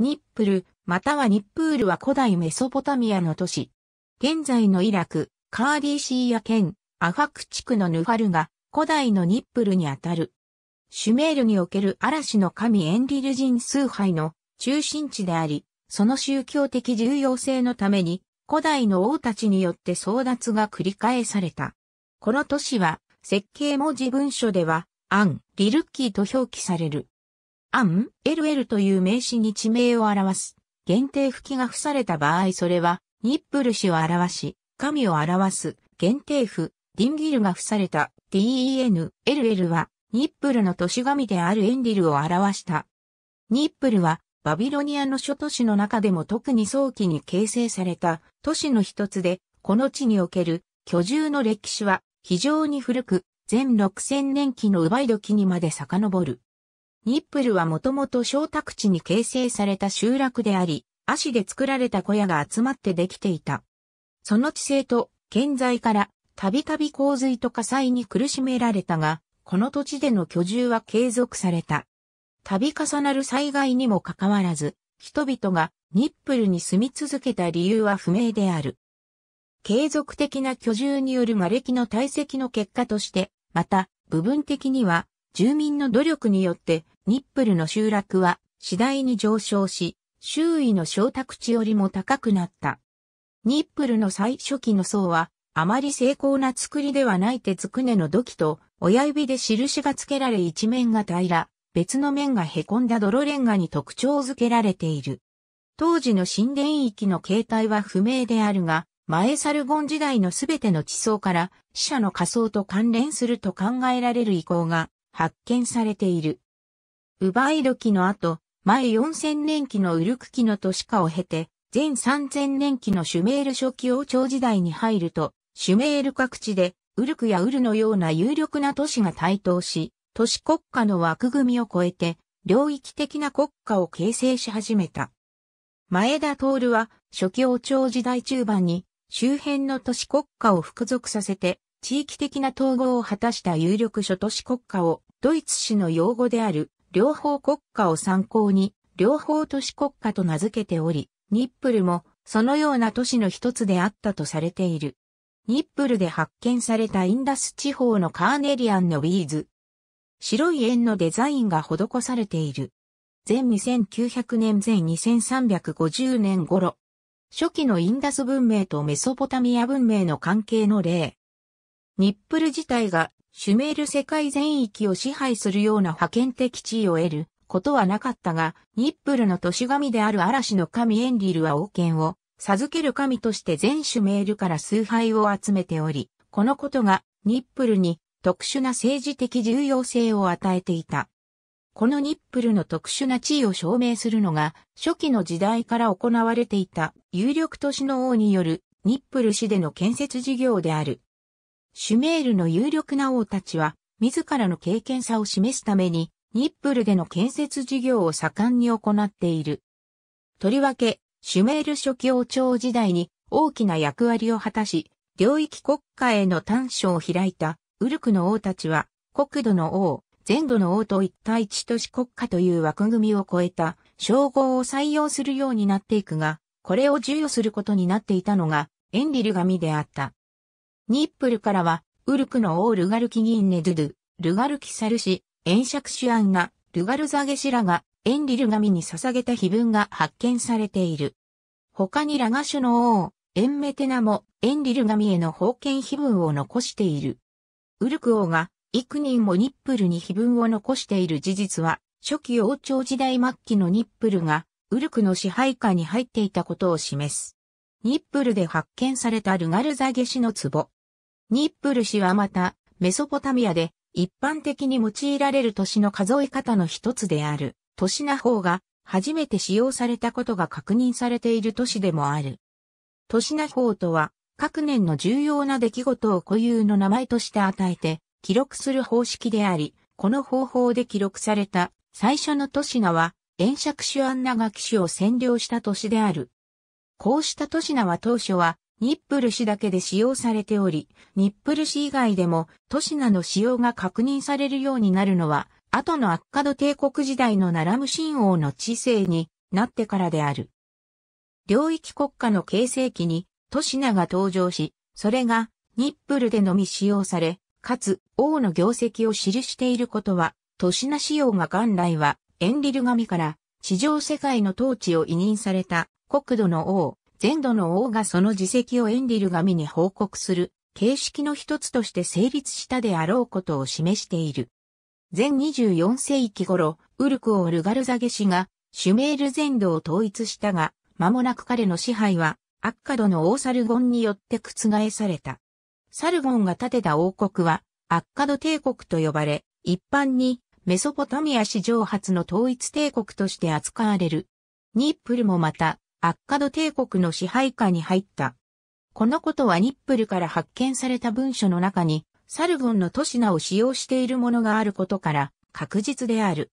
ニップル、またはニップールは古代メソポタミアの都市。現在のイラク、カーディシーア県、アファク地区のヌファルが古代のニップルにあたる。シュメールにおける嵐の神エンリル人崇拝の中心地であり、その宗教的重要性のために古代の王たちによって争奪が繰り返された。この都市は設計文字文書ではアン・リルッキーと表記される。アン、LL という名詞に地名を表す。限定符記が付された場合それは、ニップル氏を表し、神を表す、限定符、ディンギルが付された DEN、LL は、ニップルの都市神であるエンリルを表した。ニップルは、バビロニアの諸都市の中でも特に早期に形成された都市の一つで、この地における居住の歴史は非常に古く、全6000年期の奪い時にまで遡る。ニップルはもともと小宅地に形成された集落であり、足で作られた小屋が集まってできていた。その地勢と建材からたびたび洪水と火災に苦しめられたが、この土地での居住は継続された。度重なる災害にもかかわらず、人々がニップルに住み続けた理由は不明である。継続的な居住による瓦礫の堆積の結果として、また、部分的には、住民の努力によってニップルの集落は次第に上昇し、周囲の小宅地よりも高くなった。ニップルの最初期の層は、あまり精巧な作りではない鉄くねの土器と親指で印が付けられ一面が平ら、別の面が凹んだ泥レンガに特徴づけられている。当時の神殿域の形態は不明であるが、前サルゴン時代のすべての地層から死者の仮想と関連すると考えられる遺構が発見されている。奪い時の後、前4000年期のウルク期の都市化を経て、前3000年期のシュメール初期王朝時代に入ると、シュメール各地で、ウルクやウルのような有力な都市が台頭し、都市国家の枠組みを超えて、領域的な国家を形成し始めた。前田徹は、初期王朝時代中盤に、周辺の都市国家を服属させて、地域的な統合を果たした有力諸都市国家を、ドイツ史の用語である、両方国家を参考に、両方都市国家と名付けており、ニップルもそのような都市の一つであったとされている。ニップルで発見されたインダス地方のカーネリアンのビーズ。白い円のデザインが施されている。全2900年前2350年頃。初期のインダス文明とメソポタミア文明の関係の例。ニップル自体がシュメール世界全域を支配するような派遣的地位を得ることはなかったが、ニップルの都市神である嵐の神エンリルは王権を授ける神として全シュメールから崇拝を集めており、このことがニップルに特殊な政治的重要性を与えていた。このニップルの特殊な地位を証明するのが、初期の時代から行われていた有力都市の王によるニップル市での建設事業である。シュメールの有力な王たちは、自らの経験さを示すために、ニップルでの建設事業を盛んに行っている。とりわけ、シュメール初期王朝時代に大きな役割を果たし、領域国家への短所を開いたウルクの王たちは、国土の王、全土の王と一体一都市国家という枠組みを超えた称号を採用するようになっていくが、これを授与することになっていたのが、エンリル神であった。ニップルからは、ウルクのオールガルキギンネドゥドゥ、ルガルキサルシ、エンシャクシュアンナ、ルガルザゲシラが、エンリル神に捧げた碑文が発見されている。他にラガシュの王、エンメテナも、エンリル神への封建碑文を残している。ウルク王が、幾人もニップルに碑文を残している事実は、初期王朝時代末期のニップルが、ウルクの支配下に入っていたことを示す。ニップルで発見されたルガルザゲシの壺。ニップル氏はまた、メソポタミアで一般的に用いられる年の数え方の一つである、年な方が初めて使用されたことが確認されている都市でもある。都市な法とは、各年の重要な出来事を固有の名前として与えて、記録する方式であり、この方法で記録された最初の都市名は、炎釈主案長が騎士を占領した都市である。こうした都市名は当初は、ニップル市だけで使用されており、ニップル市以外でも都市名の使用が確認されるようになるのは、後のアッカド帝国時代のナラム神王の治世になってからである。領域国家の形成期に都市名が登場し、それがニップルでのみ使用され、かつ王の業績を記していることは、都市名使用が元来はエンリル神から地上世界の統治を委任された国土の王、全土の王がその自責をエンリル神に報告する形式の一つとして成立したであろうことを示している。前24世紀頃、ウルクールガルザゲ氏がシュメール全土を統一したが、間もなく彼の支配はアッカドの王サルゴンによって覆された。サルゴンが建てた王国はアッカド帝国と呼ばれ、一般にメソポタミア史上初の統一帝国として扱われる。ニップルもまた、アッカド帝国の支配下に入った。このことはニップルから発見された文書の中に、サルゴンの都市名を使用しているものがあることから確実である。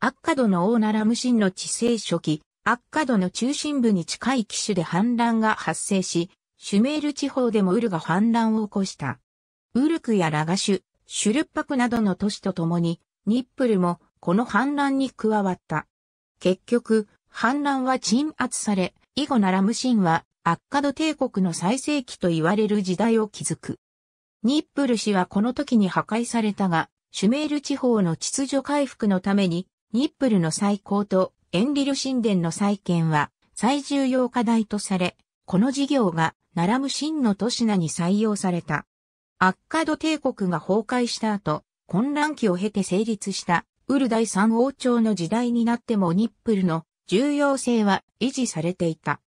アッカドの王なら無心の地世初期、アッカドの中心部に近い機種で反乱が発生し、シュメール地方でもウルが反乱を起こした。ウルクやラガシュ、シュルッパクなどの都市とともに、ニップルもこの反乱に加わった。結局、反乱は鎮圧され、以後ならシンはアッカド帝国の最盛期と言われる時代を築く。ニップル氏はこの時に破壊されたが、シュメール地方の秩序回復のために、ニップルの再興とエンリル神殿の再建は最重要課題とされ、この事業がナラム神の都市名に採用された。アッカド帝国が崩壊した後、混乱期を経て成立したウル第三王朝の時代になってもニップルの重要性は維持されていた。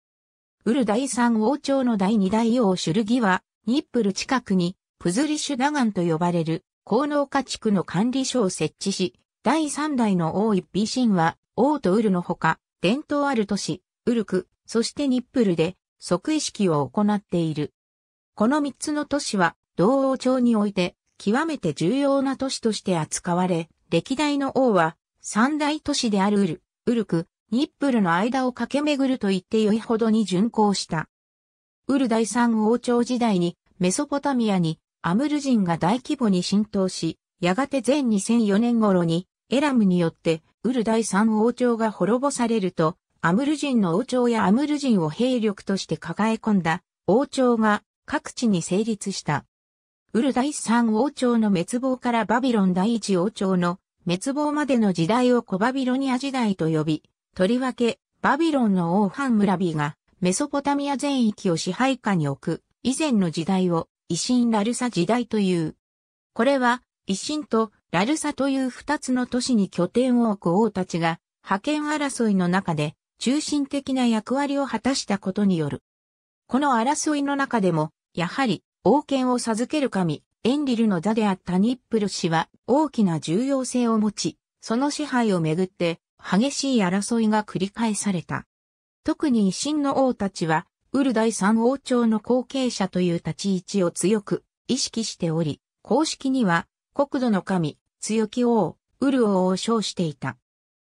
ウル第三王朝の第二代王シュルギは、ニップル近くに、プズリシュダガンと呼ばれる、高農家地区の管理所を設置し、第三代の王一比神は、王とウルのほか、伝統ある都市、ウルク、そしてニップルで、即位式を行っている。この三つの都市は、同王朝において、極めて重要な都市として扱われ、歴代の王は、三大都市であるウル、ウルク、ニップルの間を駆け巡ると言って良いほどに巡行した。ウル第三王朝時代にメソポタミアにアムル人が大規模に浸透し、やがて前2004年頃にエラムによってウル第三王朝が滅ぼされると、アムル人の王朝やアムル人を兵力として抱え込んだ王朝が各地に成立した。ウル第三王朝の滅亡からバビロン第一王朝の滅亡までの時代をコバビロニア時代と呼び、とりわけ、バビロンの王ハンムラビが、メソポタミア全域を支配下に置く、以前の時代を、維新ラルサ時代という。これは、維新とラルサという二つの都市に拠点を置く王たちが、覇権争いの中で、中心的な役割を果たしたことによる。この争いの中でも、やはり、王権を授ける神、エンリルの座であったニップル氏は大きな重要性を持ち、その支配をめぐって激しい争いが繰り返された。特に維新の王たちは、ウル第三王朝の後継者という立ち位置を強く意識しており、公式には国土の神、強き王、ウル王を称していた。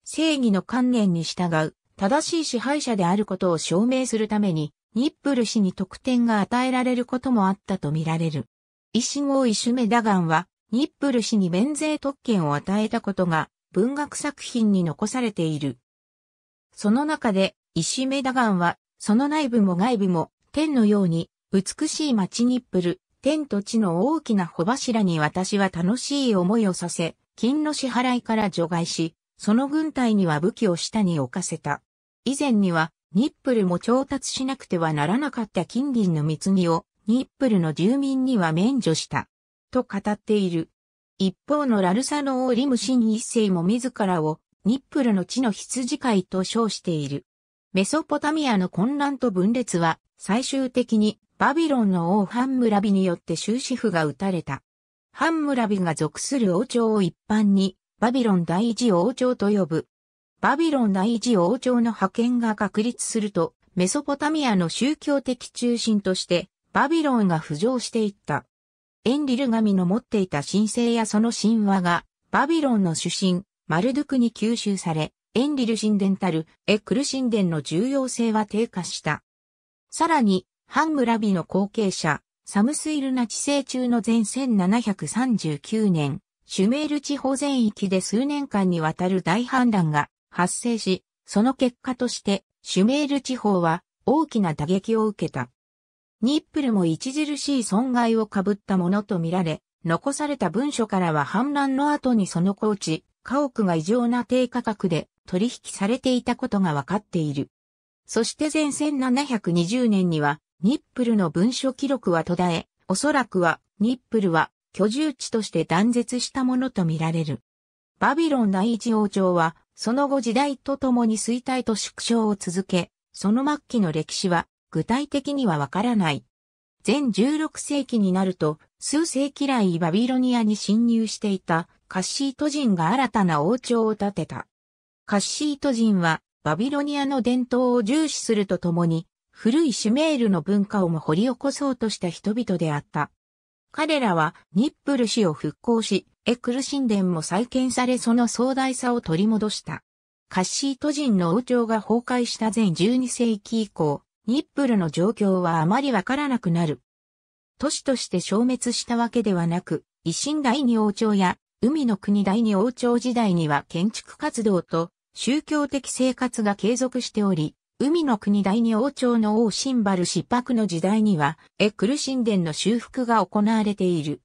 正義の観念に従う正しい支配者であることを証明するために、ニップル氏に特典が与えられることもあったとみられる。維新王イシュメダガンは、ニップル氏に免税特権を与えたことが文学作品に残されている。その中で、石目田岩は、その内部も外部も、天のように、美しい街ニップル、天と地の大きな小柱に私は楽しい思いをさせ、金の支払いから除外し、その軍隊には武器を下に置かせた。以前には、ニップルも調達しなくてはならなかった金銀の貢ぎを、ニップルの住民には免除した。と語っている。一方のラルサノオーリムシン一世も自らをニップルの地の羊飼いと称している。メソポタミアの混乱と分裂は最終的にバビロンの王ハンムラビによって終止符が打たれた。ハンムラビが属する王朝を一般にバビロン第一王朝と呼ぶ。バビロン第一王朝の覇権が確立するとメソポタミアの宗教的中心としてバビロンが浮上していった。エンリル神の持っていた神聖やその神話が、バビロンの主神、マルドゥクに吸収され、エンリル神殿たる、エクル神殿の重要性は低下した。さらに、ハンムラビの後継者、サムスイルナ治世中の前1739年、シュメール地方全域で数年間にわたる大反乱が発生し、その結果として、シュメール地方は大きな打撃を受けた。ニップルも著しい損害を被ったものとみられ、残された文書からは反乱の後にその高地、家屋が異常な低価格で取引されていたことが分かっている。そして前1720年には、ニップルの文書記録は途絶え、おそらくは、ニップルは居住地として断絶したものとみられる。バビロン第一王朝は、その後時代とともに衰退と縮小を続け、その末期の歴史は具体的にはわからない。全16世紀になると、数世紀来バビロニアに侵入していたカッシート人が新たな王朝を建てた。カッシート人はバビロニアの伝統を重視するとともに、古いシュメールの文化をも掘り起こそうとした人々であった。彼らはニップル市を復興し、エクル神殿も再建されその壮大さを取り戻した。カッシート人の王朝が崩壊した前12世紀以降、ニップルの状況はあまりわからなくなる。都市として消滅したわけではなく、維新第二王朝や海の国第二王朝時代には建築活動と宗教的生活が継続しており、海の国第二王朝の王シンバル失泊の時代には、エクル神殿の修復が行われている。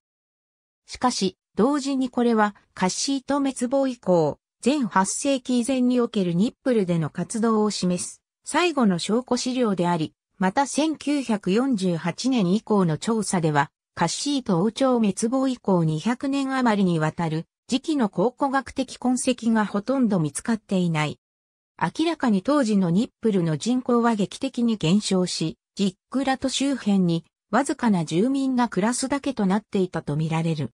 しかし、同時にこれは、カッシート滅亡以降、全8世紀以前におけるニップルでの活動を示す。最後の証拠資料であり、また1948年以降の調査では、カッシート王朝滅亡以降200年余りにわたる時期の考古学的痕跡がほとんど見つかっていない。明らかに当時のニップルの人口は劇的に減少し、ジックラト周辺にわずかな住民が暮らすだけとなっていたとみられる。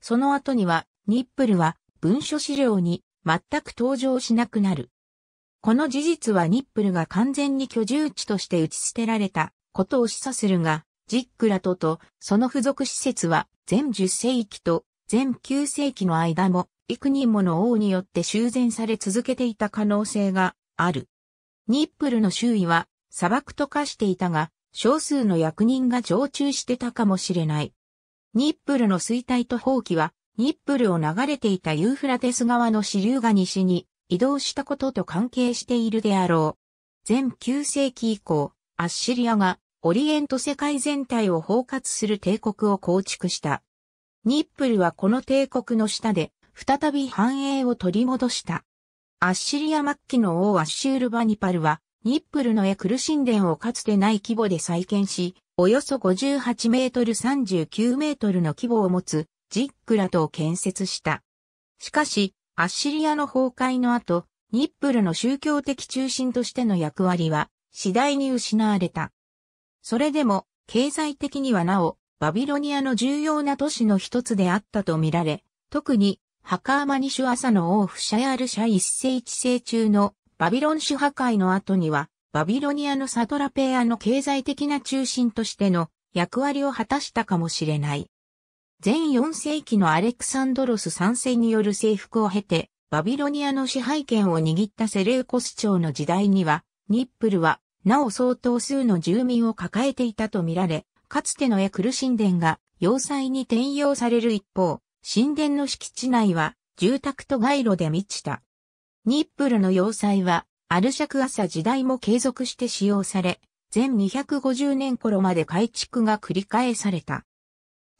その後には、ニップルは文書資料に全く登場しなくなる。この事実はニップルが完全に居住地として打ち捨てられたことを示唆するが、ジックラトとその付属施設は全10世紀と全9世紀の間も幾人もの王によって修繕され続けていた可能性がある。ニップルの周囲は砂漠と化していたが、少数の役人が常駐してたかもしれない。ニップルの衰退と放棄は、ニップルを流れていたユーフラテス川の支流が西に移動したことと関係しているであろう。前9世紀以降、アッシリアがオリエント世界全体を包括する帝国を構築した。ニップルはこの帝国の下で再び繁栄を取り戻した。アッシリア末期の王アッシュールバニパルは、ニップルのエクル神殿をかつてない規模で再建し、およそ58メートル39メートルの規模を持つジックラトを建設した。しかし、アッシリアの崩壊の後、ニップルの宗教的中心としての役割は次第に失われた。それでも、経済的にはなお、バビロニアの重要な都市の一つであったとみられ、特に、ハカーマニシュ朝の王フシャヤール社一世一世中のバビロン主破壊の後には、バビロニアのサトラペアの経済的な中心としての役割を果たしたかもしれない。全4世紀のアレクサンドロス3世による征服を経て、バビロニアの支配権を握ったセレウコス朝の時代には、ニップルは、なお相当数の住民を抱えていたとみられ、かつてのエクル神殿が要塞に転用される一方、神殿の敷地内は住宅と街路で満ちた。ニップルの要塞は、アルシャクアサ時代も継続して使用され、全250年頃まで改築が繰り返された。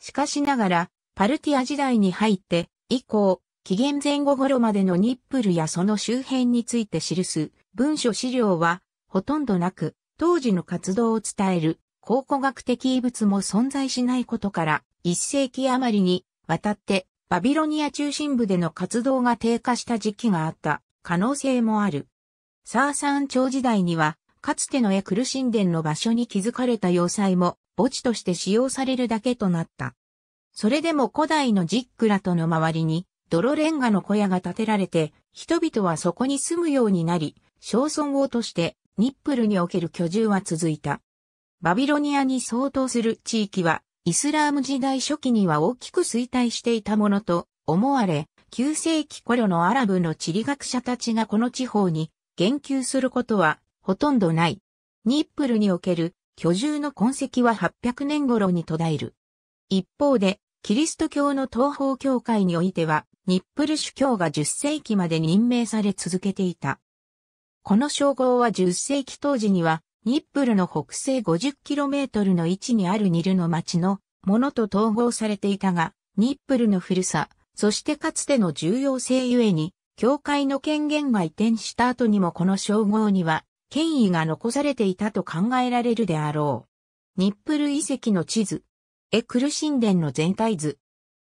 しかしながら、パルティア時代に入って、以降、紀元前後頃までのニップルやその周辺について記す文書資料はほとんどなく、当時の活動を伝える考古学的遺物も存在しないことから、一世紀余りにわたってバビロニア中心部での活動が低下した時期があった可能性もある。サーサン朝時代には、かつてのエクル神殿の場所に築かれた要塞も墓地として使用されるだけとなった。それでも古代のジックラとの周りに泥レンガの小屋が建てられて、人々はそこに住むようになり、小村王としてニップルにおける居住は続いた。バビロニアに相当する地域は、イスラーム時代初期には大きく衰退していたものと思われ、9世紀頃のアラブの地理学者たちがこの地方に言及することはほとんどない。ニップルにおける居住の痕跡は800年頃に途絶える。一方で、キリスト教の東方教会においては、ニップル主教が10世紀まで任命され続けていた。この称号は10世紀当時には、ニップルの北西 50km の位置にあるニルの町のものと統合されていたが、ニップルの古さ、そしてかつての重要性ゆえに、教会の権限が移転した後にもこの称号には権威が残されていたと考えられるであろう。ニップル遺跡の地図。エクル神殿の全体図。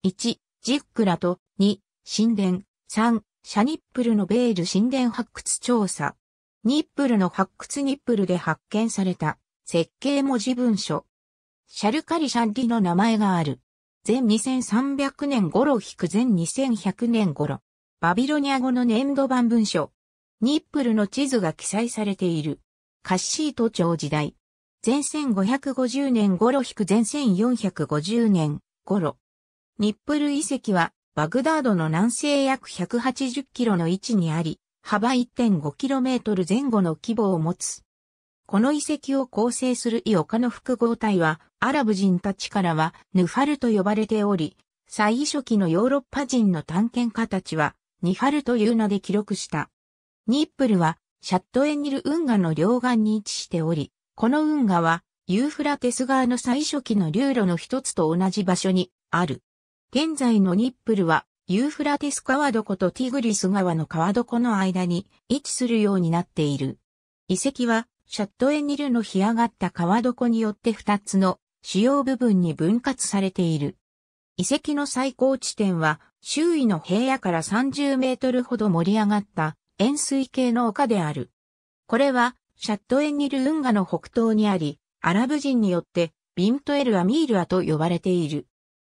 1、ジックラと2、神殿。3、シャニップルのベール神殿発掘調査。ニップルの発掘ニップルで発見された設計文字文書。シャルカリシャンリの名前がある。前2300年頃引く前2100年頃。バビロニア語の年度版文書。ニップルの地図が記載されている。カッシート朝時代。前線550年頃引く前線450年頃。ニップル遺跡はバグダードの南西約180キロの位置にあり、幅 1.5km 前後の規模を持つ。この遺跡を構成するイオカの複合体は、アラブ人たちからはヌファルと呼ばれており、最初期のヨーロッパ人の探検家たちは、ニファルという名で記録した。ニップルはシャットエニル運河の両岸に位置しており、この運河はユーフラテス川の最初期の流路の一つと同じ場所にある。現在のニップルはユーフラテス川床とティグリス川の川床の間に位置するようになっている。遺跡はシャットエニルの干上がった川床によって二つの主要部分に分割されている。遺跡の最高地点は周囲の平野から30メートルほど盛り上がった円錐形の丘である。これは、シャットエンニル運河の北東にあり、アラブ人によって、ビントエルアミールアと呼ばれている。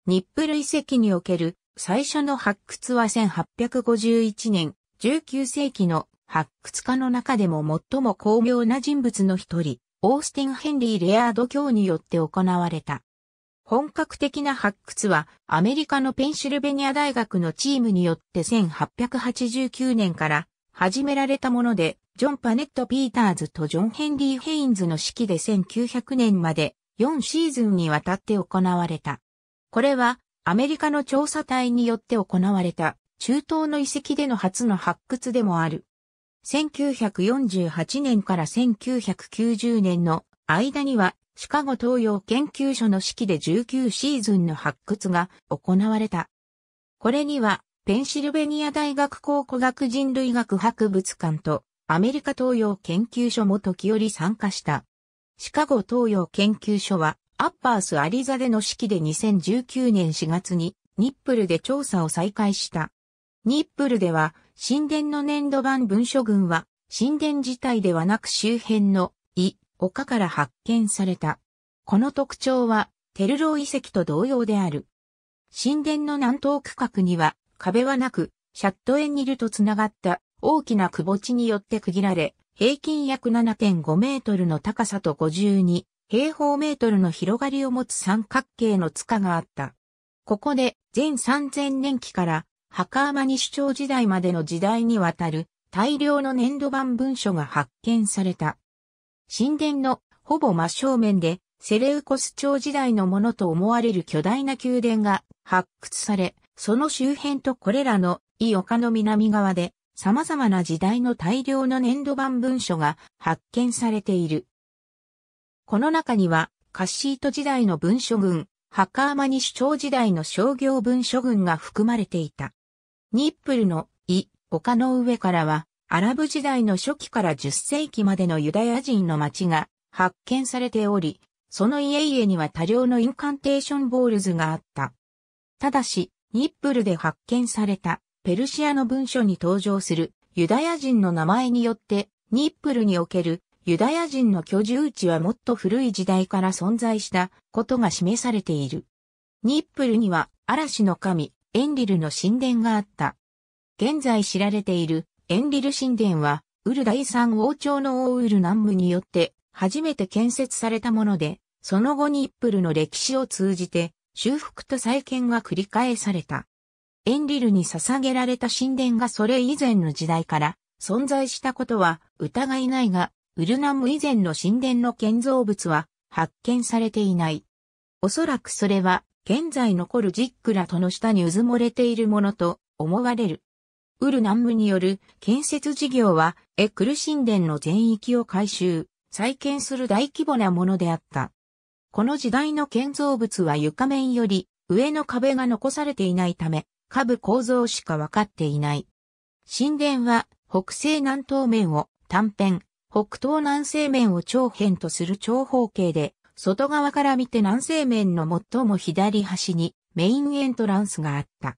ニップル遺跡における最初の発掘は1851年、19世紀の発掘家の中でも最も巧妙な人物の一人、オースティン・ヘンリー・レアード卿によって行われた。本格的な発掘はアメリカのペンシルベニア大学のチームによって1889年から始められたもので、ジョン・パネット・ピーターズとジョン・ヘンリー・ヘインズの指揮で1900年まで4シーズンにわたって行われた。これはアメリカの調査隊によって行われた中東の遺跡での初の発掘でもある。1948年から1990年の間にはシカゴ東洋研究所の指揮で19シーズンの発掘が行われた。これにはペンシルベニア大学考古学人類学博物館とアメリカ東洋研究所も時折参加した。シカゴ東洋研究所はアッパースアリザでの式で2019年4月にニップルで調査を再開した。ニップルでは神殿の粘土板文書群は神殿自体ではなく周辺の胃、丘から発見された。この特徴はテルロー遺跡と同様である。神殿の南東区画には壁はなく、シャットエンニルと繋がった大きな窪地によって区切られ、平均約7.5メートルの高さと52平方メートルの広がりを持つ三角形の塚があった。ここで前3000年期から墓尼主張時代までの時代にわたる大量の粘土板文書が発見された。神殿のほぼ真正面でセレウコス朝時代のものと思われる巨大な宮殿が発掘され、その周辺とこれらの伊丘の南側で様々な時代の大量の粘土板文書が発見されている。この中にはカッシート時代の文書群、ハカーマニ首長時代の商業文書群が含まれていた。ニップルのイ、丘の上からは、アラブ時代の初期から10世紀までのユダヤ人の町が発見されており、その家々には多量のインカンテーションボールズがあった。ただし、ニップルで発見されたペルシアの文書に登場するユダヤ人の名前によってニップルにおけるユダヤ人の居住地はもっと古い時代から存在したことが示されている。ニップルには嵐の神エンリルの神殿があった。現在知られているエンリル神殿はウル第三王朝の王ウル南部によって初めて建設されたもので、その後ニップルの歴史を通じて修復と再建が繰り返された。エンリルに捧げられた神殿がそれ以前の時代から存在したことは疑いないが、ウルナム以前の神殿の建造物は発見されていない。おそらくそれは現在残るジックラとの下にうずもれているものと思われる。ウルナムによる建設事業はエクル神殿の全域を改修、再建する大規模なものであった。この時代の建造物は床面より上の壁が残されていないため、下部構造しか分かっていない。神殿は北西南東面を短辺、北東南西面を長辺とする長方形で、外側から見て南西面の最も左端にメインエントランスがあった。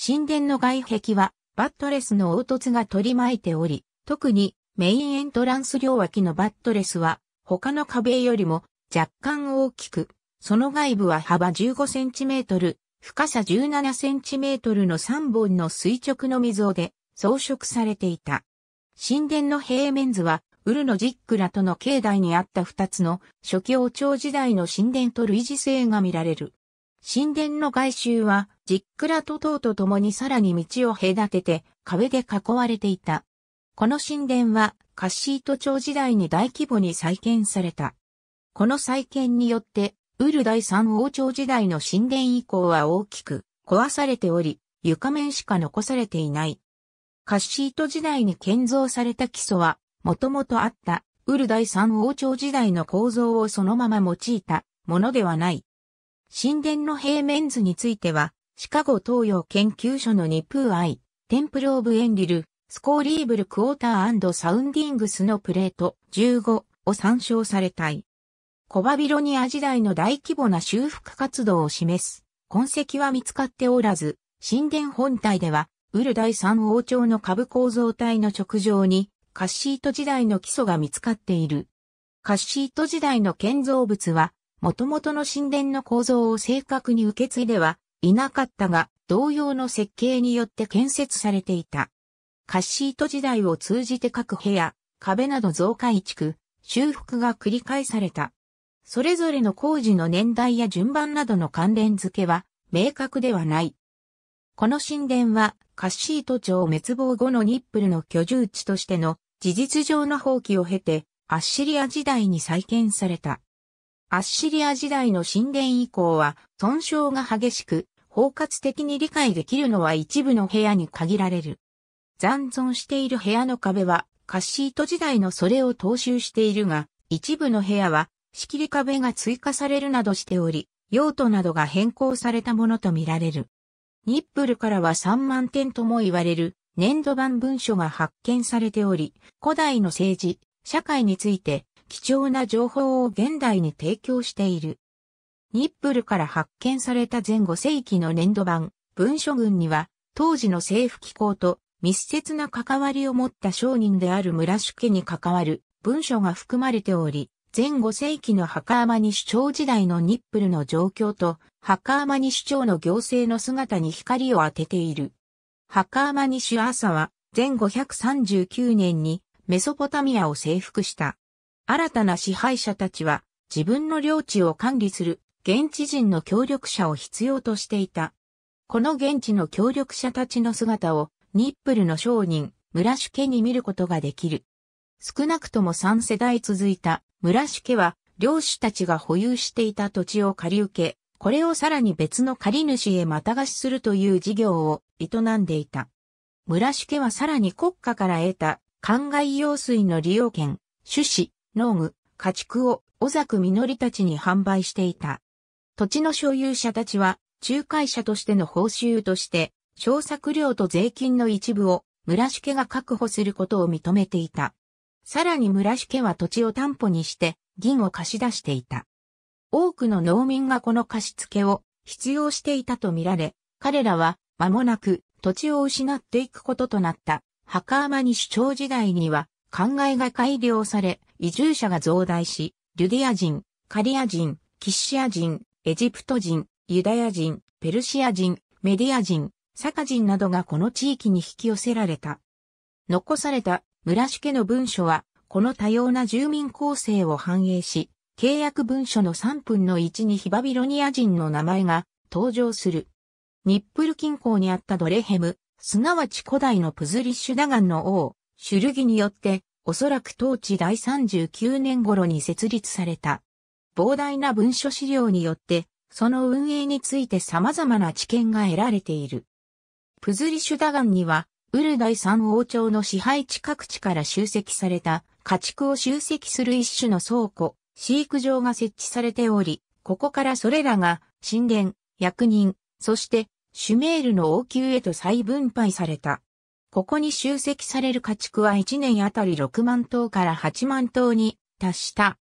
神殿の外壁はバットレスの凹凸が取り巻いており、特にメインエントランス両脇のバットレスは他の壁よりも若干大きく、その外部は幅 15cm、深さ 17cm の3本の垂直の溝で装飾されていた。神殿の平面図は、ウルのジックラとの境内にあった二つの初期王朝時代の神殿と類似性が見られる。神殿の外周は、ジックラと塔と共にさらに道を隔てて、壁で囲われていた。この神殿は、カッシート朝時代に大規模に再建された。この再建によって、ウル第三王朝時代の神殿以降は大きく壊されており、床面しか残されていない。カッシート時代に建造された基礎は、もともとあった、ウル第三王朝時代の構造をそのまま用いたものではない。神殿の平面図については、シカゴ東洋研究所のニプーアイ、テンプルオブエンリル、スコーリーブルクォーターサウンディングスのプレート15を参照されたい。小バビロニア時代の大規模な修復活動を示す痕跡は見つかっておらず、神殿本体では、ウル第三王朝の下部構造体の直上に、カッシート時代の基礎が見つかっている。カッシート時代の建造物は、元々の神殿の構造を正確に受け継いではいなかったが、同様の設計によって建設されていた。カッシート時代を通じて各部屋、壁など増改築、修復が繰り返された。それぞれの工事の年代や順番などの関連付けは明確ではない。この神殿はカッシート朝滅亡後のニップルの居住地としての事実上の放棄を経てアッシリア時代に再建された。アッシリア時代の神殿以降は損傷が激しく包括的に理解できるのは一部の部屋に限られる。残存している部屋の壁はカッシート時代のそれを踏襲しているが、一部の部屋は仕切り壁が追加されるなどしており、用途などが変更されたものとみられる。ニップルからは3万点とも言われる粘土版文書が発見されており、古代の政治、社会について貴重な情報を現代に提供している。ニップルから発見された前後世紀の粘土版文書群には、当時の政府機構と密接な関わりを持った商人である村主家に関わる文書が含まれており、前5世紀の墓尼西朝時代のニップルの状況と、墓尼西朝の行政の姿に光を当てている。墓山西アーサは、前539年にメソポタミアを征服した。新たな支配者たちは、自分の領地を管理する現地人の協力者を必要としていた。この現地の協力者たちの姿を、ニップルの商人、村主家に見ることができる。少なくとも3世代続いた村主家は領主たちが保有していた土地を借り受け、これをさらに別の借り主へまた貸しするという事業を営んでいた。村主家はさらに国家から得た、灌漑用水の利用権、種子、農具、家畜を小作実たちに販売していた。土地の所有者たちは、仲介者としての報酬として、小作料と税金の一部を村主家が確保することを認めていた。さらに村主家は土地を担保にして銀を貸し出していた。多くの農民がこの貸し付けを必要していたとみられ、彼らは間もなく土地を失っていくこととなった。墓山に主張時代には考えが改良され、移住者が増大し、リュディア人、カリア人、キッシア人、エジプト人、ユダヤ人、ペルシア人、メディア人、サカ人などがこの地域に引き寄せられた。残された村主家の文書は、この多様な住民構成を反映し、契約文書の3分の1にヒバビロニア人の名前が登場する。ニップル近郊にあったドレヘム、すなわち古代のプズリッシュダガンの王、シュルギによって、おそらく当地第39年頃に設立された。膨大な文書資料によって、その運営について様々な知見が得られている。プズリッシュダガンには、ウルダイ三王朝の支配地各地から集積された家畜を集積する一種の倉庫、飼育場が設置されており、ここからそれらが神殿、役人、そしてシュメールの王宮へと再分配された。ここに集積される家畜は1年あたり6万頭から8万頭に達した。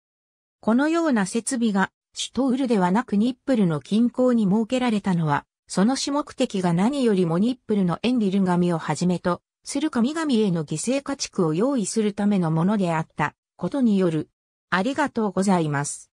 このような設備が首都ウルではなくニップルの近郊に設けられたのはその主目的が何よりもニップルのエンリル神をはじめとする神々への犠牲家畜を用意するためのものであったことによる。ありがとうございます。